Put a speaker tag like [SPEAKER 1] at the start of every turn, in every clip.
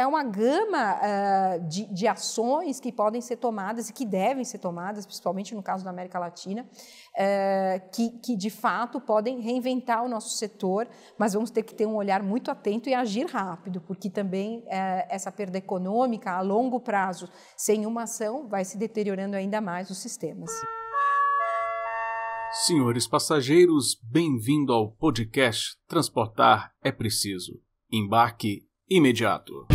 [SPEAKER 1] é uma gama uh, de, de, ações que podem ser tomadas e que devem ser tomadas, principalmente no caso da América Latina, uh, que, que de fato podem reinventar o nosso setor, mas vamos ter que ter um olhar muito atento e agir rápido, porque também uh, essa perda econômica a longo prazo, sem uma ação, vai se deteriorando ainda mais os sistemas.
[SPEAKER 2] Senhores passageiros, bem-vindo ao podcast Transportar é Preciso. Embarque imediato.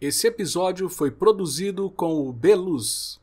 [SPEAKER 2] Esse episódio foi produzido com o Beluz.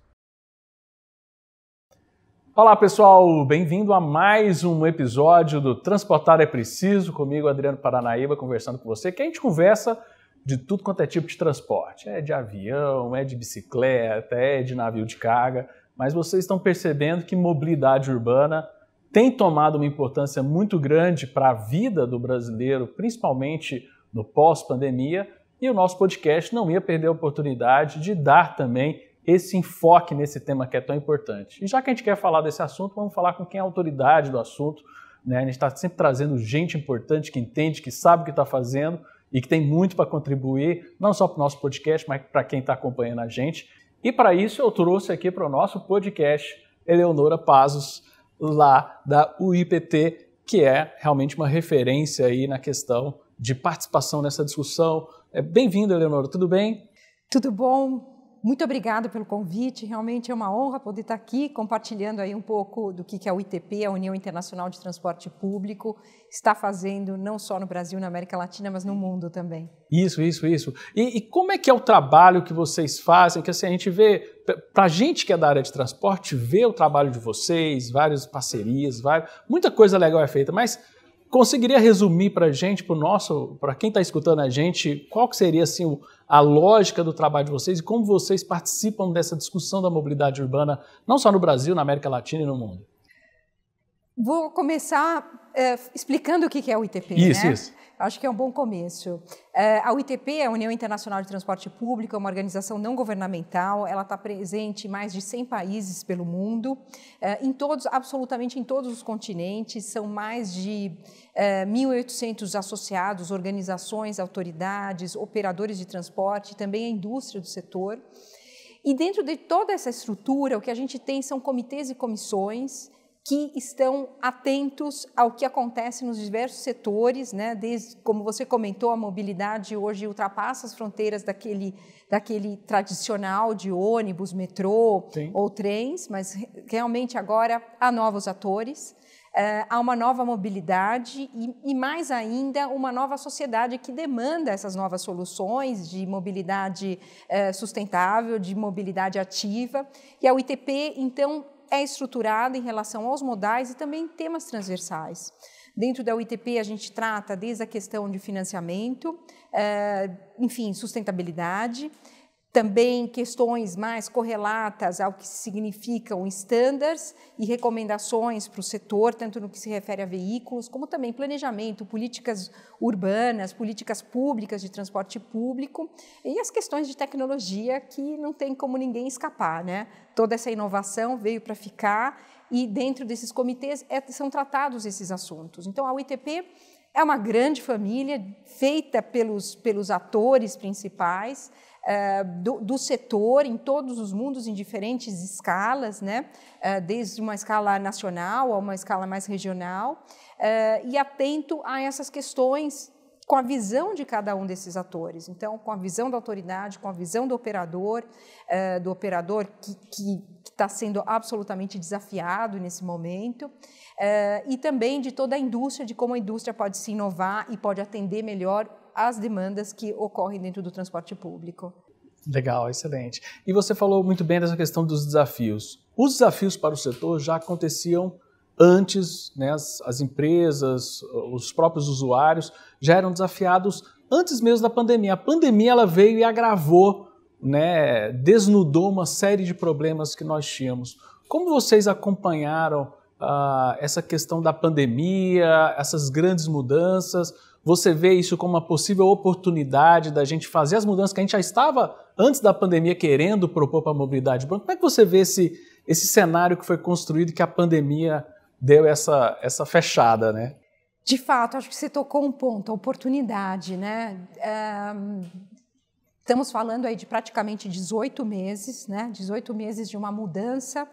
[SPEAKER 2] Olá pessoal, bem-vindo a mais um episódio do Transportar é Preciso, comigo Adriano Paranaíba conversando com você, que a gente conversa de tudo quanto é tipo de transporte. É de avião, é de bicicleta, é de navio de carga, mas vocês estão percebendo que mobilidade urbana tem tomado uma importância muito grande para a vida do brasileiro, principalmente no pós-pandemia, e o nosso podcast não ia perder a oportunidade de dar também esse enfoque nesse tema que é tão importante. E já que a gente quer falar desse assunto, vamos falar com quem é autoridade do assunto. Né? A gente está sempre trazendo gente importante que entende, que sabe o que está fazendo e que tem muito para contribuir, não só para o nosso podcast, mas para quem está acompanhando a gente. E para isso eu trouxe aqui para o nosso podcast Eleonora Pazos, lá da UIPT, que é realmente uma referência aí na questão de participação nessa discussão. É, bem-vinda, Eleonora, tudo bem? Tudo bom.
[SPEAKER 1] Muito obrigado pelo convite. Realmente é uma honra poder estar aqui compartilhando aí um pouco do que é o ITP, a União Internacional de Transporte Público, está fazendo não só no Brasil, na América Latina, mas no mundo também.
[SPEAKER 2] Isso, isso, isso. E, e como é que é o trabalho que vocês fazem? Que assim, a gente vê, para a gente que é da área de transporte, vê o trabalho de vocês, várias parcerias, várias, muita coisa legal é feita, mas conseguiria resumir para a gente, para nosso, para quem está escutando a gente, qual que seria assim a lógica do trabalho de vocês e como vocês participam dessa discussão da mobilidade urbana, não só no Brasil, na América Latina e no mundo?
[SPEAKER 1] Vou começar é, explicando o que é o ITP. Isso, né? isso. Acho que é um bom começo. Eh, é, a UITP, a União Internacional de Transporte Público, é uma organização não governamental. Ela está presente em mais de 100 países pelo mundo, é, em todos, absolutamente em todos os continentes. São mais de é, 1.800 associados, organizações, autoridades, operadores de transporte, também a indústria do setor. E dentro de toda essa estrutura, o que a gente tem são comitês e comissões que estão atentos ao que acontece nos diversos setores, né? Desde, como você comentou, a mobilidade hoje ultrapassa as fronteiras daquele, daquele tradicional de ônibus, metrô Sim. ou trens, mas realmente agora há novos atores, é, há uma nova mobilidade e, e, mais ainda, uma nova sociedade que demanda essas novas soluções de mobilidade é, sustentável, de mobilidade ativa. E a UITP, então, é estruturada em relação aos modais e também temas transversais. Dentro da UITP, a gente trata desde a questão de financiamento, eh, enfim, sustentabilidade, também questões mais correlatas ao que significam estándares e recomendações para o setor, tanto no que se refere a veículos, como também planejamento, políticas urbanas, políticas públicas de transporte público e as questões de tecnologia que não tem como ninguém escapar, né? Toda essa inovação veio para ficar e dentro desses comitês é, são tratados esses assuntos. Então, a UITP é uma grande família feita pelos, pelos atores principais eh, do, do, setor em todos os mundos, em diferentes escalas, né? Uh, desde uma escala nacional a uma escala mais regional, uh, e atento a essas questões com a visão de cada um desses atores. Então, com a visão da autoridade, com a visão do operador, do operador que está sendo absolutamente desafiado nesse momento, e também de toda a indústria, de como a indústria pode se inovar e pode atender melhor as demandas que ocorrem dentro do transporte público.
[SPEAKER 2] Legal, excelente. E você falou muito bem dessa questão dos desafios. Os desafios para o setor já aconteciam antes, né, as, as, empresas, os próprios usuários já eram desafiados antes mesmo da pandemia. A pandemia ela veio e agravou, né, desnudou uma série de problemas que nós tínhamos. Como vocês acompanharam uh, essa questão da pandemia, essas grandes mudanças? Você vê isso como uma possível oportunidade da gente fazer as mudanças que a gente já estava antes da pandemia querendo propor para a mobilidade urbana? Como é que você vê esse, esse cenário que foi construído que a pandemia deu essa, essa fechada, né?
[SPEAKER 1] De fato, acho que você tocou um ponto, a oportunidade, né? Eh, estamos falando aí de praticamente 18 meses, né? 18 meses de uma mudança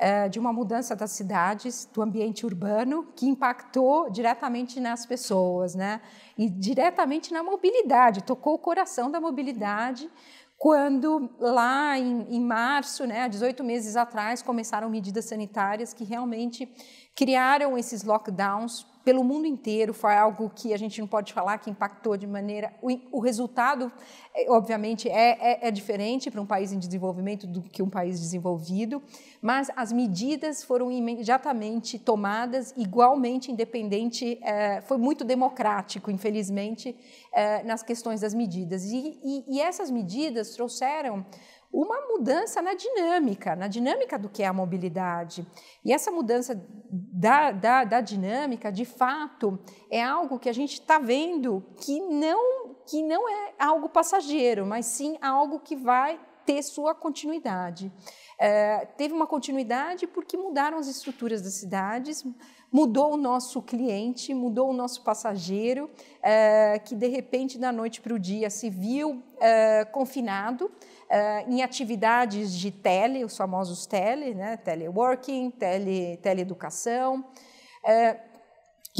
[SPEAKER 1] eh, de uma mudança das cidades, do ambiente urbano, que impactou diretamente nas pessoas, né? E diretamente na mobilidade, tocou o coração da mobilidade, quando lá em, em, março, né, 18 meses atrás, começaram medidas sanitárias que realmente criaram esses lockdowns pelo mundo inteiro. Foi algo que a gente não pode falar que impactou de maneira. O, resultado, é, obviamente, é, é, é diferente para um país em desenvolvimento do que um país desenvolvido, mas as medidas foram imediatamente tomadas, igualmente independente. É, foi muito democrático, infelizmente, é, nas questões das medidas. E, e, e essas medidas trouxeram uma mudança na dinâmica, na dinâmica do que é a mobilidade. E essa mudança da, da, da dinâmica, de fato, é algo que a gente está vendo que não, que não é algo passageiro, mas sim algo que vai ter sua continuidade. É, teve uma continuidade porque mudaram as estruturas das cidades, mudou o nosso cliente, mudou o nosso passageiro, é, que de repente, da noite para o dia, se viu é, confinado é, em atividades de tele, os famosos tele, né, teleworking, tele, teleeducação.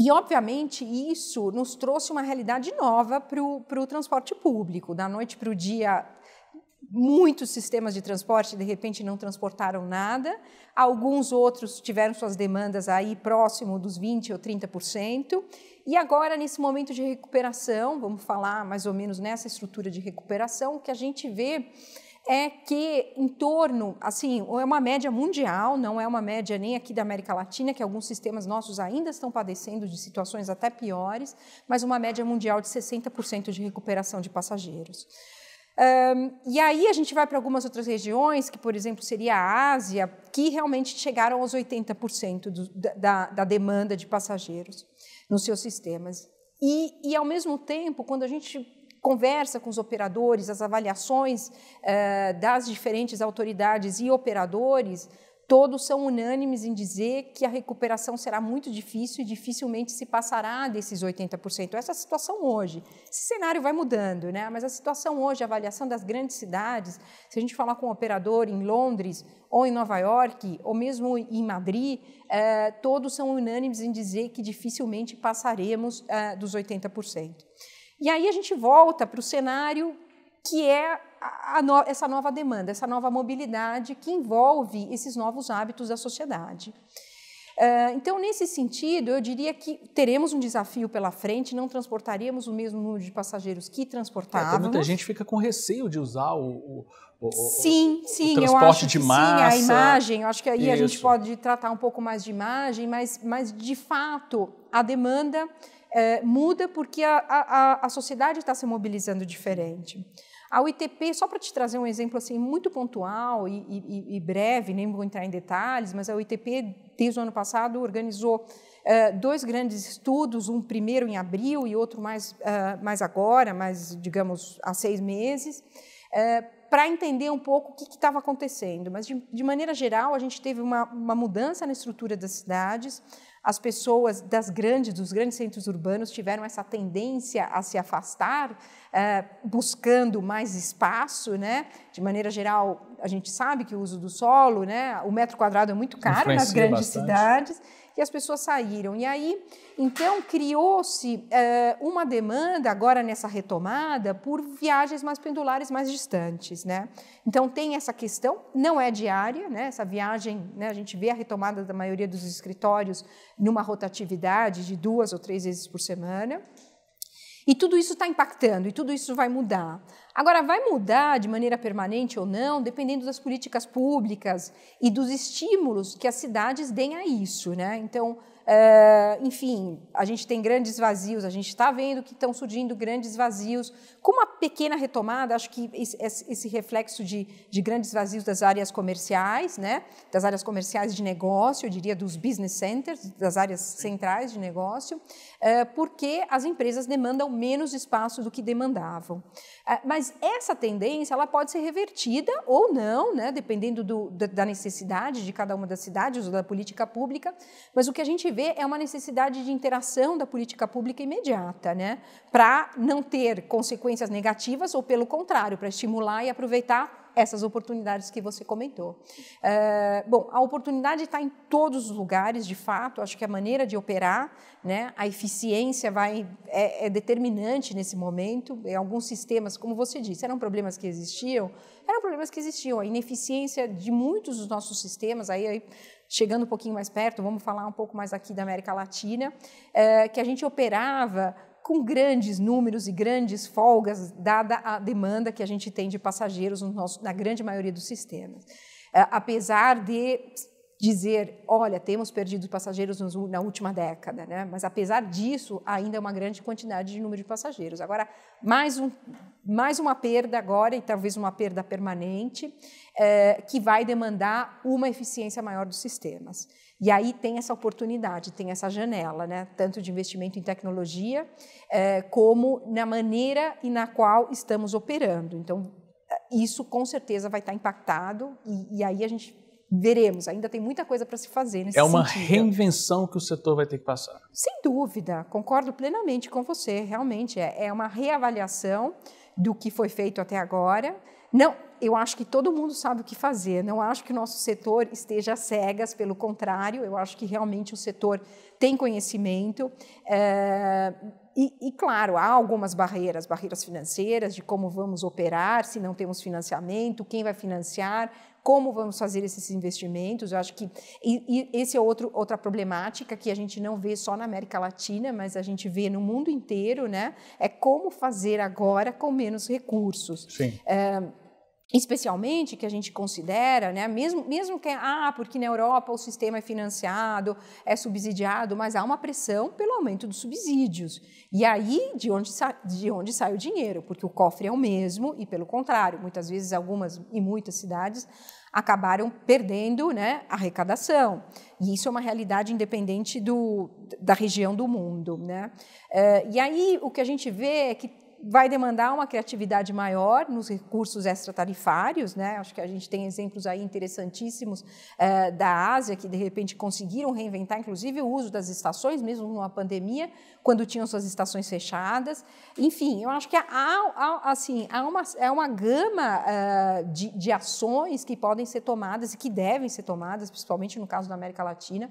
[SPEAKER 1] E, obviamente, isso nos trouxe uma realidade nova para o transporte público. Da noite para o dia, muitos sistemas de transporte de repente não transportaram nada, alguns outros tiveram suas demandas aí próximo dos 20 ou 30%, e agora nesse momento de recuperação, vamos falar mais ou menos nessa estrutura de recuperação, o que a gente vê é que em torno, assim, é uma média mundial, não é uma média nem aqui da América Latina, que alguns sistemas nossos ainda estão padecendo de situações até piores, mas uma média mundial de 60% de recuperação de passageiros. Um, e aí a gente vai para algumas outras regiões, que, por exemplo, seria a Ásia, que realmente chegaram aos 80% do, da, da, demanda de passageiros nos seus sistemas. E, e, ao mesmo tempo, quando a gente conversa com os operadores, as avaliações uh, das diferentes autoridades e operadores, Todos são unânimes em dizer que a recuperação será muito difícil e dificilmente se passará desses 80%. Essa é a situação hoje. Esse cenário vai mudando, né? mas a situação hoje, a avaliação das grandes cidades, se a gente falar com um operador em Londres, ou em Nova York, ou mesmo em Madrid, eh, todos são unânimes em dizer que dificilmente passaremos eh, dos 80%. E aí a gente volta para o cenário que é no, essa nova demanda, essa nova mobilidade que envolve esses novos hábitos da sociedade. Uh, então, nesse sentido, eu diria que teremos um desafio pela frente, não transportaríamos o mesmo número de passageiros que é, transportávamos. É, muita
[SPEAKER 2] gente fica com receio de usar o, o... O, sim,
[SPEAKER 1] sim, eu acho que sim, a imagem, eu acho que aí Isso. a gente pode tratar um pouco mais de imagem, mas, mas de fato a demanda é, muda porque a, a, a sociedade está se mobilizando diferente. A UITP, só para te trazer um exemplo assim muito pontual e, e, e, breve, nem vou entrar em detalhes, mas a UITP, desde o ano passado, organizou uh, dois grandes estudos, um primeiro em abril e outro mais, uh, mais agora, mais, digamos, há seis meses, uh, eh, para entender um pouco o que estava acontecendo. Mas, de, de, maneira geral, a gente teve uma, uma mudança na estrutura das cidades, as pessoas das grandes, dos grandes centros urbanos tiveram essa tendência a se afastar é, buscando mais espaço, né? De maneira geral, a gente sabe que o uso do solo, né? O metro quadrado é muito caro nas grandes bastante. cidades e as pessoas saíram. E aí, então, criou-se é, uma demanda agora nessa retomada por viagens mais pendulares, mais distantes, né? Então tem essa questão, não é diária, né? Essa viagem, né? A gente vê a retomada da maioria dos escritórios numa rotatividade de duas ou três vezes por semana. E tudo isso está impactando, e tudo isso vai mudar. Agora, vai mudar de maneira permanente ou não, dependendo das políticas públicas e dos estímulos que as cidades deem a isso, né? Então, Uh, enfim, a gente tem grandes vazios, a gente está vendo que estão surgindo grandes vazios. Com uma pequena retomada, acho que esse, reflexo de, de, grandes vazios das áreas comerciais, né? das áreas comerciais de negócio, eu diria dos business centers, das áreas centrais de negócio, uh, porque as empresas demandam menos espaço do que demandavam. Uh, mas essa tendência ela pode ser revertida ou não, né? dependendo do, da necessidade de cada uma das cidades ou da política pública, mas o que a gente vê vê é uma necessidade de interação da política pública imediata, né? para não ter consequências negativas ou, pelo contrário, para estimular e aproveitar essas oportunidades que você comentou. Eh, bom, a oportunidade está em todos os lugares, de fato, acho que a maneira de operar, né, a eficiência vai, é, é determinante nesse momento. Em alguns sistemas, como você disse, eram problemas que existiam, eram problemas que existiam. A ineficiência de muitos dos nossos sistemas, aí, aí chegando um pouquinho mais perto, vamos falar um pouco mais aqui da América Latina, é, que a gente operava com grandes números e grandes folgas, dada a demanda que a gente tem de passageiros no nosso, na grande maioria dos sistemas. É, apesar de dizer, olha, temos perdido passageiros na última década, né? mas apesar disso, ainda é uma grande quantidade de número de passageiros. Agora, mais, um, mais uma perda agora, e talvez uma perda permanente, é, que vai demandar uma eficiência maior dos sistemas. E aí tem essa oportunidade, tem essa janela, né? tanto de investimento em tecnologia, é, como na maneira e na qual estamos operando. Então, é, isso com certeza vai estar impactado, e, e aí a gente veremos, ainda tem muita coisa para se fazer nesse É uma sentido.
[SPEAKER 2] reinvenção que o setor vai ter que passar.
[SPEAKER 1] Sem dúvida, concordo plenamente com você, realmente é, é uma reavaliação do que foi feito até agora. Não, eu acho que todo mundo sabe o que fazer. Não acho que o nosso setor esteja cegas, pelo contrário, eu acho que realmente o setor tem conhecimento. É, e, e, claro, há algumas barreiras, barreiras financeiras de como vamos operar, se não temos financiamento, quem vai financiar, como vamos fazer esses investimentos. Eu acho que e, e esse é outro, outra problemática que a gente não vê só na América Latina, mas a gente vê no mundo inteiro, né? É como fazer agora com menos recursos. Sim. É, especialmente que a gente considera, né, mesmo, mesmo que ah, porque na Europa o sistema é financiado, é subsidiado, mas há uma pressão pelo aumento dos subsídios. E aí de onde, de onde sai o dinheiro? Porque o cofre é o mesmo e pelo contrário, muitas vezes algumas e muitas cidades acabaram perdendo né, arrecadação. E isso é uma realidade independente do, da região do mundo. Né? Eh, e aí o que a gente vê é que vai demandar uma criatividade maior nos recursos extratarifários, né? Acho que a gente tem exemplos aí interessantíssimos eh, da Ásia que de repente conseguiram reinventar, inclusive o uso das estações, mesmo numa pandemia, quando tinham suas estações fechadas. Enfim, eu acho que há, há assim há uma é uma gama eh, de, de ações que podem ser tomadas e que devem ser tomadas, principalmente no caso da América Latina,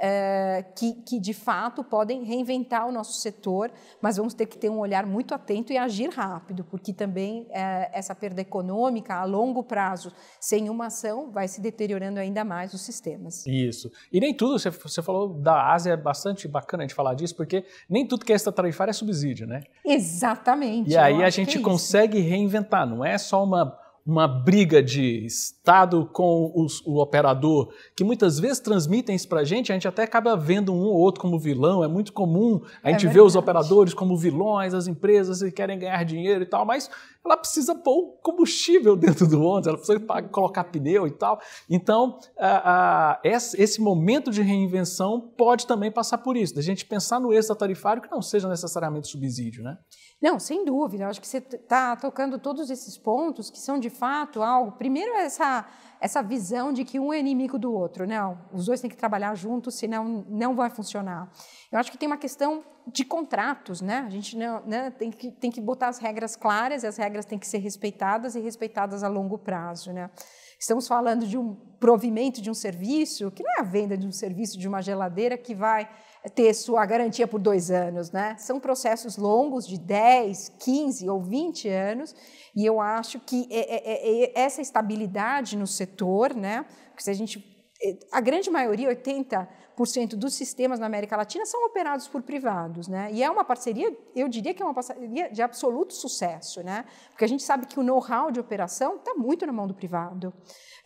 [SPEAKER 1] é, que, que, de fato, podem reinventar o nosso setor, mas vamos ter que ter um olhar muito atento e agir rápido, porque também é, essa perda econômica a longo prazo, sem uma ação, vai se deteriorando ainda mais os sistemas.
[SPEAKER 2] Isso. E nem tudo, você, você falou da Ásia, é bastante bacana a gente falar disso, porque nem tudo que é extratarifário é subsídio, né?
[SPEAKER 1] Exatamente. E aí a gente é consegue
[SPEAKER 2] reinventar, não é só uma uma briga de Estado com os, o operador, que muitas vezes transmitem isso para a gente, a gente até acaba vendo um ou outro como vilão, é muito comum a é gente é ver os operadores como vilões, as empresas que querem ganhar dinheiro e tal, mas ela precisa pôr combustível dentro do ônibus, ela precisa colocar pneu e tal. Então, a, a, esse momento de reinvenção pode também passar por isso, da gente pensar no êxito tarifário que não seja necessariamente subsídio, né?
[SPEAKER 1] Não, sem dúvida. Eu acho que você está tocando todos esses pontos que são de fato algo. Primeiro, essa, essa visão de que um é inimigo do outro. Não, né? os dois têm que trabalhar juntos, senão não vai funcionar. Eu acho que tem uma questão de contratos, né? A gente não, né, tem, que, tem que botar as regras claras, e as regras têm que ser respeitadas e respeitadas a longo prazo, né? Estamos falando de um provimento de um serviço, que não é a venda de um serviço de uma geladeira que vai ter sua garantia por dois anos, né? São processos longos de 10, 15 ou 20 anos, e eu acho que é, é, é, essa estabilidade no setor, né? Porque se a gente eh, a grande maioria, 80% dos sistemas na América Latina são operados por privados, né? E é uma parceria, eu diria que é uma parceria de absoluto sucesso, né? Porque a gente sabe que o know-how de operação está muito na mão do privado.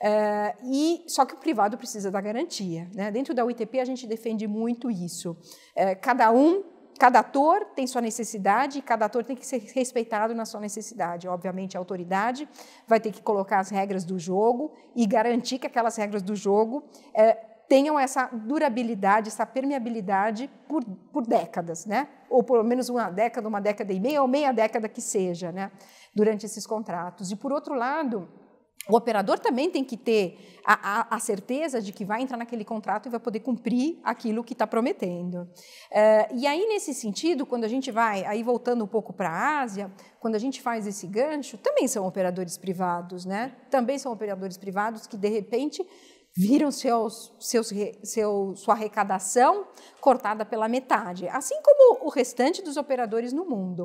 [SPEAKER 1] É, e só que o privado precisa da garantia, né? Dentro da UITP a gente defende muito isso. É, cada um Cada ator tem sua necessidade e cada ator tem que ser respeitado na sua necessidade. Obviamente, a autoridade vai ter que colocar as regras do jogo e garantir que aquelas regras do jogo é, tenham essa durabilidade, essa permeabilidade por, por décadas, né? ou pelo menos uma década, uma década e meia, ou meia década que seja, né? durante esses contratos. E, por outro lado, o operador também tem que ter a, a, a, certeza de que vai entrar naquele contrato e vai poder cumprir aquilo que está prometendo. Uh, e aí, nesse sentido, quando a gente vai, aí voltando um pouco para a Ásia, quando a gente faz esse gancho, também são operadores privados, né? Também são operadores privados que, de repente, viram seus, seus, seu, sua arrecadação cortada pela metade, assim como o restante dos operadores no mundo.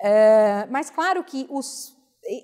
[SPEAKER 1] Uh, mas, claro que os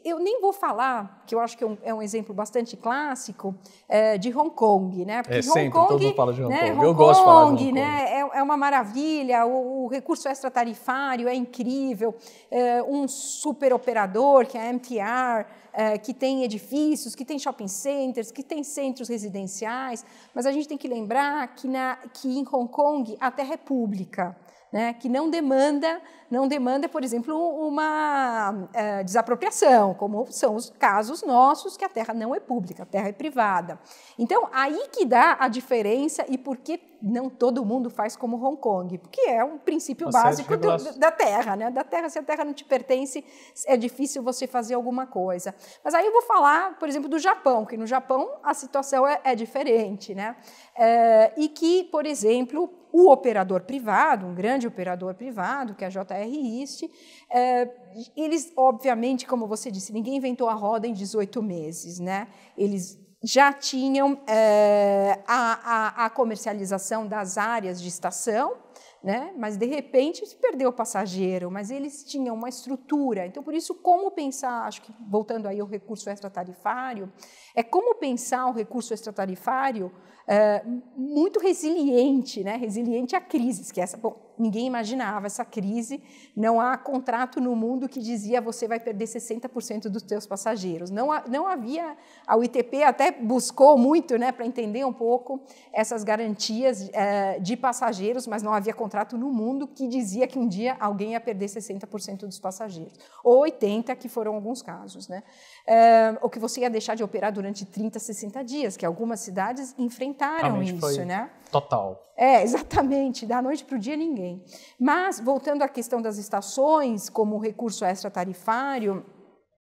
[SPEAKER 1] eu nem vou falar, que eu acho que é um, é um exemplo bastante clássico, é, de Hong Kong, né? Porque é, Hong sempre, Kong, todo mundo fala de Hong né? Kong. Hong eu gosto de falar de Hong Kong. Né? É, é, uma maravilha, o, o recurso extratarifário é incrível, eh, um superoperador, que é a MTR, eh, que tem edifícios, que tem shopping centers, que tem centros residenciais, mas a gente tem que lembrar que, na, que em Hong Kong a terra é pública né, que não demanda, não demanda, por exemplo, uma eh, desapropriação, como são os casos nossos, que a terra não é pública, a terra é privada. Então, aí que dá a diferença e por que não todo mundo faz como Hong Kong, porque é um princípio básico do, da terra, né? Da terra, se a terra não te pertence, é difícil você fazer alguma coisa. Mas aí eu vou falar, por exemplo, do Japão, que no Japão a situação é, é diferente, né? Eh, e que, por exemplo, o operador privado, um grande operador privado, que é a JR East, é, eles, obviamente, como você disse, ninguém inventou a roda em 18 meses, né? Eles já tinham é, a, a, a comercialização das áreas de estação, né? mas de repente se perdeu o passageiro, mas eles tinham uma estrutura. Então, por isso, como pensar, acho que voltando aí ao recurso extratarifário, é como pensar o recurso extratarifário é, muito resiliente, né? resiliente a crises, que é essa, bom, ninguém imaginava essa crise, não há contrato no mundo que dizia você vai perder 60% dos seus passageiros. Não, não havia, a UITP até buscou muito né, para entender um pouco essas garantias é, de passageiros, mas não havia contrato contrato no mundo que dizia que um dia alguém ia perder 60% dos passageiros, ou 80%, que foram alguns casos, né? É, ou que você ia deixar de operar durante 30, 60 dias, que algumas cidades enfrentaram Realmente isso, foi né? Total. É, exatamente, da noite para o dia ninguém. Mas, voltando à questão das estações como recurso extratarifário,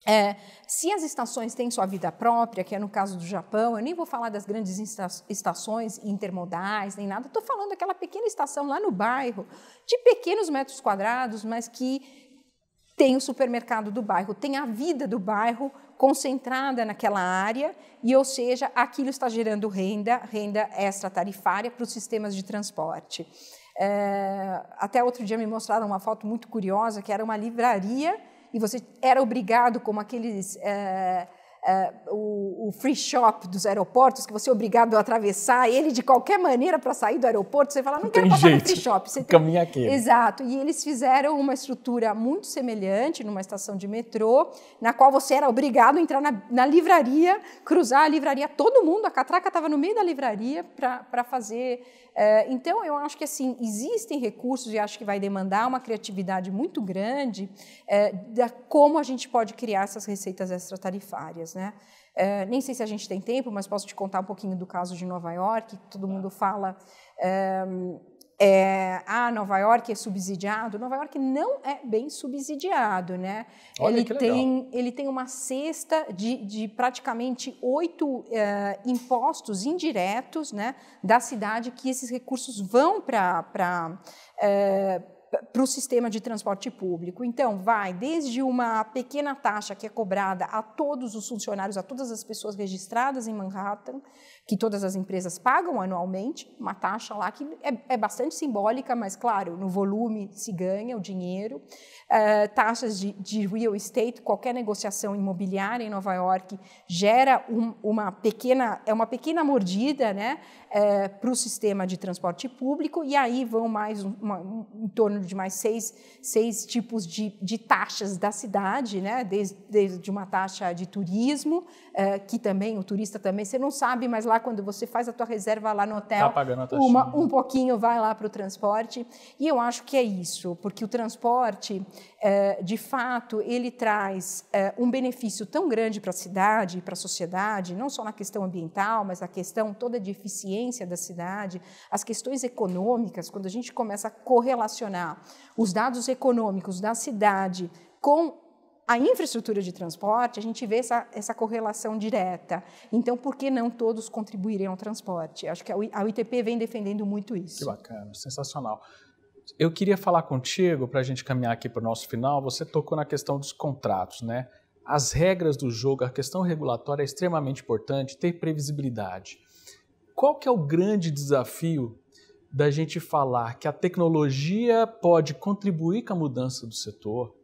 [SPEAKER 1] é, se as estações têm sua vida própria, que é no caso do Japão, eu nem vou falar das grandes estações intermodais, nem nada, estou falando daquela pequena estação lá no bairro, de pequenos metros quadrados, mas que tem o supermercado do bairro, tem a vida do bairro concentrada naquela área, e ou seja, aquilo está gerando renda, renda extratarifária para os sistemas de transporte. É, até outro dia me mostraram uma foto muito curiosa que era uma livraria e você era obrigado, como aqueles é, uh, o, o, free shop dos aeroportos, que você é obrigado a atravessar ele de qualquer maneira para sair do aeroporto, você fala, não, não quero passar jeito. no free shop. Você Caminha
[SPEAKER 2] tem... aqui. Exato.
[SPEAKER 1] E eles fizeram uma estrutura muito semelhante numa estação de metrô, na qual você era obrigado a entrar na, na livraria, cruzar a livraria, todo mundo, a catraca estava no meio da livraria para fazer. Uh, então, eu acho que assim, existem recursos e acho que vai demandar uma criatividade muito grande uh, da como a gente pode criar essas receitas extratarifárias né? É, nem sei se a gente tem tempo, mas posso te contar um pouquinho do caso de Nova York. que Todo mundo tá. fala, é, é, ah, Nova York é subsidiado. Nova York não é bem subsidiado, né? Olha, ele, tem, ele tem uma cesta de, de praticamente oito é, impostos indiretos né, da cidade que esses recursos vão para para o sistema de transporte público. Então, vai desde uma pequena taxa que é cobrada a todos os funcionários, a todas as pessoas registradas em Manhattan, que todas as empresas pagam anualmente, uma taxa lá que é, é bastante simbólica, mas claro, no volume se ganha o dinheiro. Uh, taxas de, de, real estate, qualquer negociação imobiliária em Nova York gera um, uma pequena, é uma pequena mordida né, uh, para o sistema de transporte público, e aí vão mais uma, um, em torno de mais seis, seis tipos de, de taxas da cidade, né, desde, desde uma taxa de turismo, uh, que também o turista também, você não sabe, mas lá lá quando você faz a tua reserva lá no hotel. Tá pagando a uma, um pouquinho vai lá para o transporte. E eu acho que é isso, porque o transporte, é, de fato, ele traz é, um benefício tão grande para a cidade, para a sociedade, não só na questão ambiental, mas a questão toda de eficiência da cidade, as questões econômicas, quando a gente começa a correlacionar os dados econômicos da cidade com a infraestrutura de transporte, a gente vê essa, essa correlação direta. Então, por que não todos contribuírem ao transporte? Acho que a UITP vem defendendo muito isso. Que bacana,
[SPEAKER 2] sensacional. Eu queria falar contigo, para a gente caminhar aqui para o nosso final, você tocou na questão dos contratos, né? As regras do jogo, a questão regulatória é extremamente importante, ter previsibilidade. Qual que é o grande desafio da gente falar que a tecnologia pode contribuir com a mudança do setor,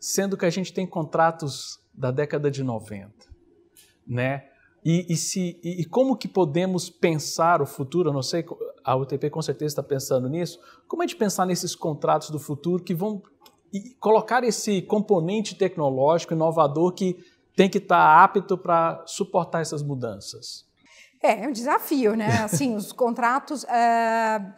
[SPEAKER 2] sendo que a gente tem contratos da década de 90, né? E, e, se, e, como que podemos pensar o futuro? Eu não sei, a UTP com certeza está pensando nisso. Como é de pensar nesses contratos do futuro que vão colocar esse componente tecnológico inovador que tem que estar tá apto para suportar essas mudanças?
[SPEAKER 1] É, é um desafio, né? Assim, os contratos. Eh,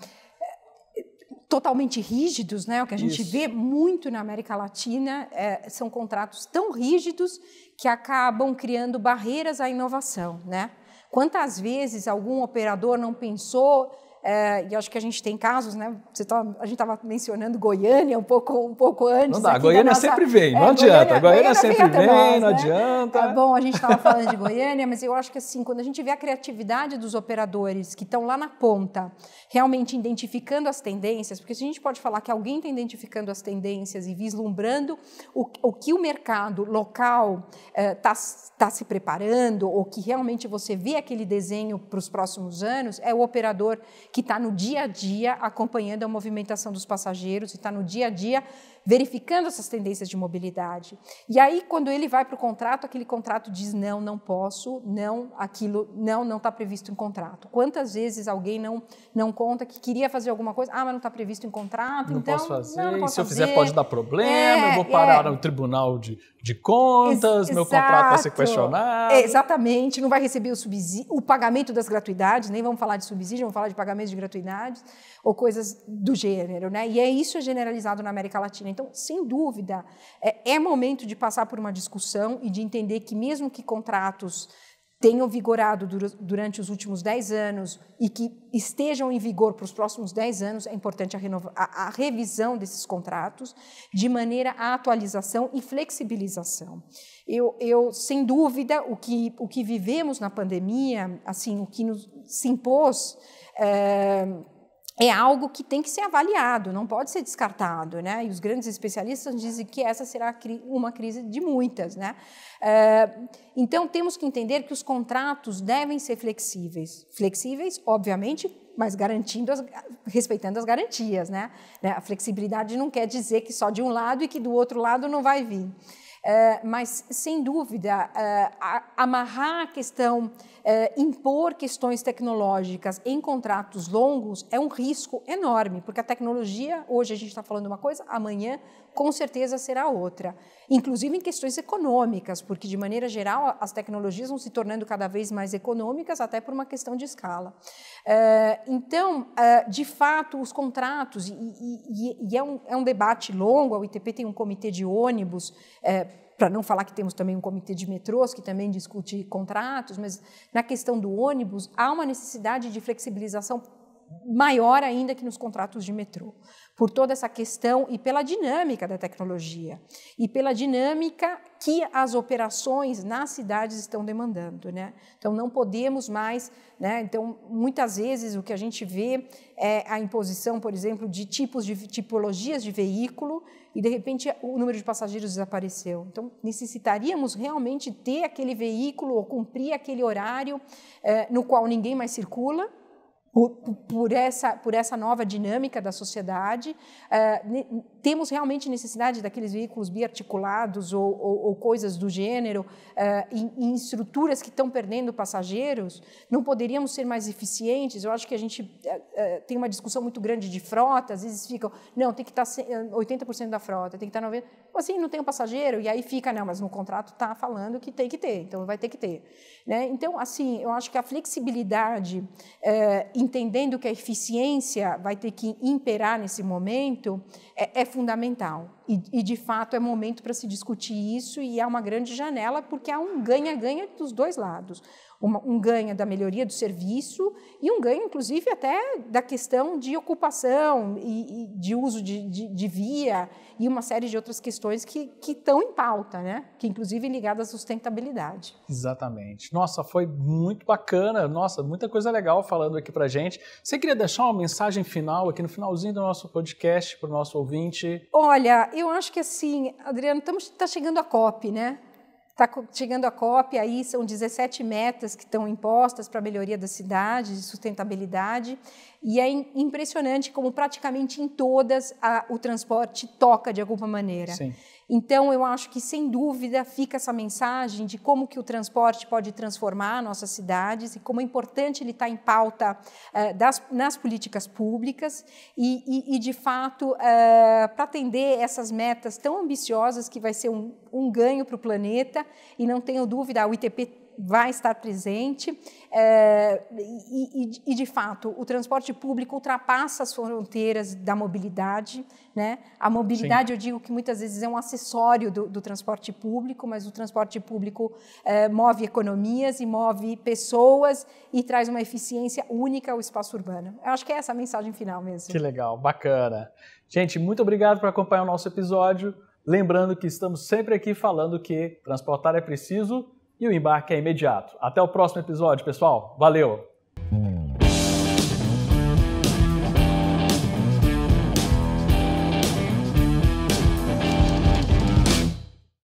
[SPEAKER 1] totalmente rígidos, né? O que a gente Isso. vê muito na América Latina é, são contratos tão rígidos que acabam criando barreiras à inovação, né? Quantas vezes algum operador não pensou é, e acho que a gente tem casos, né? Você tá, a gente estava mencionando Goiânia um pouco, um pouco antes. Não dá, Goiânia nossa, sempre vem, não é, adianta. Goiânia, Goiânia, sempre vem, nós, não né? adianta. É bom, a gente estava falando de Goiânia, mas eu acho que assim, quando a gente vê a criatividade dos operadores que estão lá na ponta, realmente identificando as tendências, porque se a gente pode falar que alguém está identificando as tendências e vislumbrando o, o que o mercado local está eh, tá, tá se preparando, ou que realmente você vê aquele desenho para os próximos anos, é o operador que está no dia a dia acompanhando a movimentação dos passageiros e está no dia a dia verificando essas tendências de mobilidade. E aí, quando ele vai para o contrato, aquele contrato diz não, não posso, não, aquilo não, não está previsto em contrato. Quantas vezes alguém não, não conta que queria fazer alguma coisa, ah, mas não está previsto em contrato, não então... Posso fazer, não, não posso se fazer, se eu fizer pode dar problema, é, eu vou é, parar é. no
[SPEAKER 2] tribunal de, de contas, Ex meu contrato vai ser questionado. É,
[SPEAKER 1] exatamente, não vai receber o, subsídio, o pagamento das gratuidades, nem vamos falar de subsídio, vamos falar de pagamento pagamentos de gratuidades ou coisas do gênero, né? E é isso é generalizado na América Latina. Então, sem dúvida, é, é momento de passar por uma discussão e de entender que mesmo que contratos tenham vigorado durante os últimos 10 anos e que estejam em vigor para os próximos 10 anos, é importante a, a, a, revisão desses contratos, de maneira a atualização e flexibilização. Eu, eu sem dúvida, o que, o que vivemos na pandemia, assim, o que nos, se impôs, é, é algo que tem que ser avaliado, não pode ser descartado, né? E os grandes especialistas dizem que essa será uma crise de muitas, né? Eh, então temos que entender que os contratos devem ser flexíveis, flexíveis, obviamente, mas garantindo, as, respeitando as garantias, né? né? A flexibilidade não quer dizer que só de um lado e que do outro lado não vai vir. Eh, mas, sem dúvida, uh, amarrar a questão, uh, impor questões tecnológicas em contratos longos é um risco enorme, porque a tecnologia, hoje a gente está falando uma coisa, amanhã com certeza será outra. Inclusive em questões econômicas, porque de maneira geral as tecnologias vão se tornando cada vez mais econômicas, até por uma questão de escala. Eh, então, eh, de fato, os contratos, e é, é um, debate longo, a UITP tem um comitê de ônibus eh, para não falar que temos também um comitê de metrôs que também discute contratos, mas na questão do ônibus há uma necessidade de flexibilização maior ainda que nos contratos de metrô por toda essa questão e pela dinâmica da tecnologia e pela dinâmica que as operações nas cidades estão demandando, né? Então não podemos mais, né? Então muitas vezes o que a gente vê é a imposição, por exemplo, de tipos de tipologias de veículo e de repente o número de passageiros desapareceu. Então necessitaríamos realmente ter aquele veículo ou cumprir aquele horário eh, no qual ninguém mais circula por, por, essa, por essa nova dinâmica da sociedade. Uh, temos realmente necessidade daqueles veículos biarticulados ou, ou, ou coisas do gênero uh, em, em, estruturas que estão perdendo passageiros? Não poderíamos ser mais eficientes? Eu acho que a gente uh, tem uma discussão muito grande de frota, às vezes ficam, não, tem que tá estar 80% da frota, tem que tá estar 90%. Tipo assim, não tem um passageiro, e aí fica, não, mas no contrato está falando que tem que ter, então vai ter que ter. Né? Então, assim, eu acho que a flexibilidade entendendo que a eficiência vai ter que imperar nesse momento, é, é fundamental. E, e, de fato, é momento para se discutir isso e há uma grande janela, porque há um ganha-ganha dos dois lados uma, um ganho da melhoria do serviço e um ganho, inclusive, até da questão de ocupação e, e de uso de, de, de, via e uma série de outras questões que, que estão em pauta, né? que inclusive ligadas à sustentabilidade.
[SPEAKER 2] Exatamente. Nossa, foi muito bacana, nossa, muita coisa legal falando aqui para gente. Você queria deixar uma mensagem final aqui no finalzinho do nosso podcast para o nosso ouvinte?
[SPEAKER 1] Olha, eu acho que assim, Adriano, estamos tá chegando a COP, né? Está chegando a COP, aí são 17 metas que estão impostas para a melhoria da cidade, de sustentabilidade, e é impressionante como praticamente em todas a, o transporte toca de alguma maneira. Sim. Então, eu acho que, sem dúvida, fica essa mensagem de como que o transporte pode transformar nossas cidades e como é importante ele estar tá em pauta uh, das, nas políticas públicas e, e, e de fato, uh, eh, para atender essas metas tão ambiciosas que vai ser um, um ganho para o planeta e não tenho dúvida, o ITP vai estar presente é, e, e, de fato, o transporte público ultrapassa as fronteiras da mobilidade. Né? A mobilidade, Sim. eu digo que muitas vezes é um acessório do, do transporte público, mas o transporte público é, move economias e move pessoas e traz uma eficiência única ao espaço urbano. Eu acho que é essa a mensagem final mesmo. Que
[SPEAKER 2] legal, bacana. Gente, muito obrigado por acompanhar o nosso episódio. Lembrando que estamos sempre aqui falando que transportar é preciso e o embarque é imediato. Até o próximo episódio, pessoal. Valeu!